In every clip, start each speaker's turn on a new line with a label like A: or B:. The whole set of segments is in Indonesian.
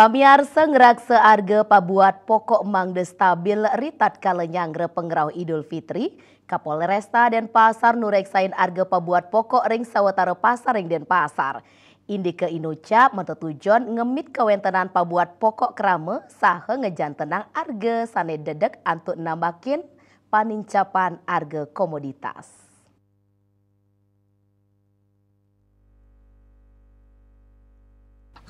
A: Pamiar sengrak searga pabuat pokok mang stabil ritat kalenyangre pengrau Idul Fitri, Kapolresta dan Pasar nureksain arga pabuat pokok ring sawetara pasar ring dan pasar. Indi ke Inuca mentetujon ngemit kewentenan pabuat pokok kerame sahe ngejantenang arga sane dedek antuk nambakin panincapan arga komoditas.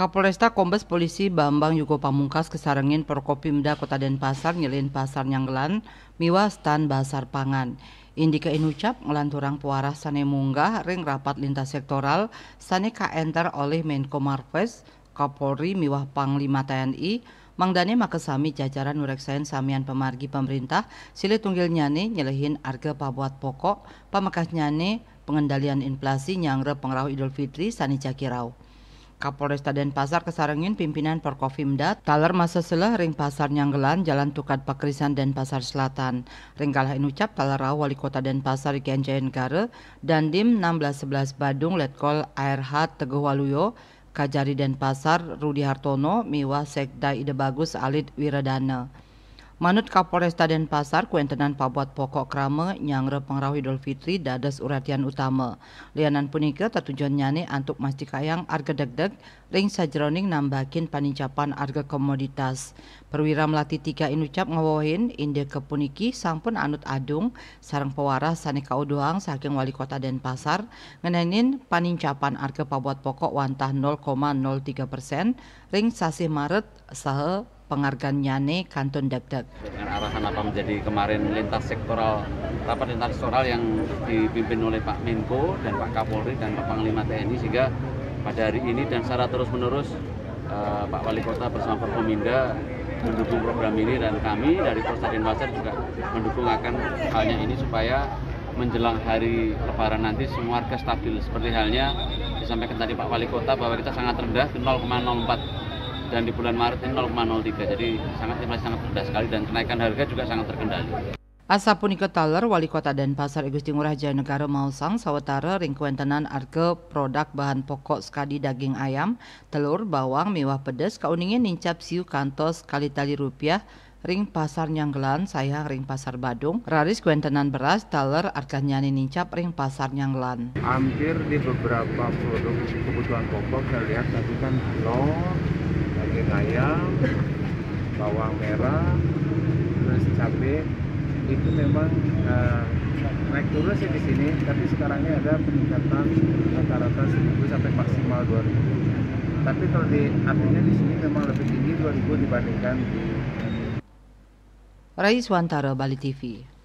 B: Kapolresta Kombes Polisi Bambang Yugo Pamungkas kesarengin Muda Kota Denpasar nyelin pasar nyanggelan miwas tan basar pangan. Indika inucap ngelanturang puara sane munggah ring rapat lintas sektoral sane kaenter oleh Menko Marves, Kapolri miwah Panglima TNI, Mangdane makesami jajaran nureksain samian pemargi pemerintah sile tunggil nyane nyelehin harga pabuat pokok pamekas nyane pengendalian inflasi nyangre pengrauh Idul Fitri Sane Cakirau. Kapolresta Pasar kesarengin pimpinan Porkofimda Taler masa selah ring pasar Nyanggelan Jalan Tukat Pakrisan dan pasar Selatan. Ring kalah inucap Taler wali kota Denpasar Kianjain Gare dan Dim 1611 Badung Letkol ARH Teguh Waluyo Kajari Denpasar Rudi Hartono Miwa Sekda Ide Bagus Alit Wiradana. Manut Kapolres Taden Pasar kuentenan pabuat pokok krama nyangre pengrawi Idul Fitri dadas uratian utama. Lianan punika tertujuan nyane antuk kayang arga deg-deg ring sajroning nambakin panincapan arga komoditas. Perwira Melati Tiga Inucap ngawohin inde kepuniki sampun anut adung sarang pewaras saneka Uduang saking wali kota Taden Pasar ngenenin panincapan arga pabuat pokok wantah 0,03 persen ring sasi Maret sahe penghargaan Nyane Kanton Dagdag. Dengan
C: arahan apa menjadi kemarin lintas sektoral rapat lintas sektoral yang dipimpin oleh Pak Menko dan Pak Kapolri dan Pak Panglima TNI sehingga pada hari ini dan secara terus menerus eh, Pak Wali Kota bersama Perkominda mendukung program ini dan kami dari Kota Denpasar juga mendukung akan halnya ini supaya menjelang hari lebaran nanti semua harga stabil seperti halnya disampaikan tadi Pak Wali Kota bahwa kita sangat rendah 0,04 dan di bulan Maret ini 0,03 jadi sangat inflasi sangat rendah sekali dan kenaikan harga juga sangat terkendali.
B: Asap ikut taler wali kota dan Pasar Igusti Ngurah Jayanegara Mausang sawetara ringkuentenan Arke, produk bahan pokok sekadi daging ayam, telur, bawang, mewah pedas, kauningin nincap siu kantos kali tali rupiah ring pasar Nyanggelan, sayang ring pasar Badung, raris kuentenan beras, taler, arkanyani nincap ring pasar Nyanggelan.
C: Hampir di beberapa produk kebutuhan pokok saya lihat tadi kan low ayam bawang merah terus cabai itu memang uh, naik turun sih di sini tapi sekarangnya ada peningkatan rata-rata 1000 sampai maksimal 2000 tapi kalau
B: di artinya di sini memang lebih tinggi 2000 dibandingkan di Rais Wantara Bali TV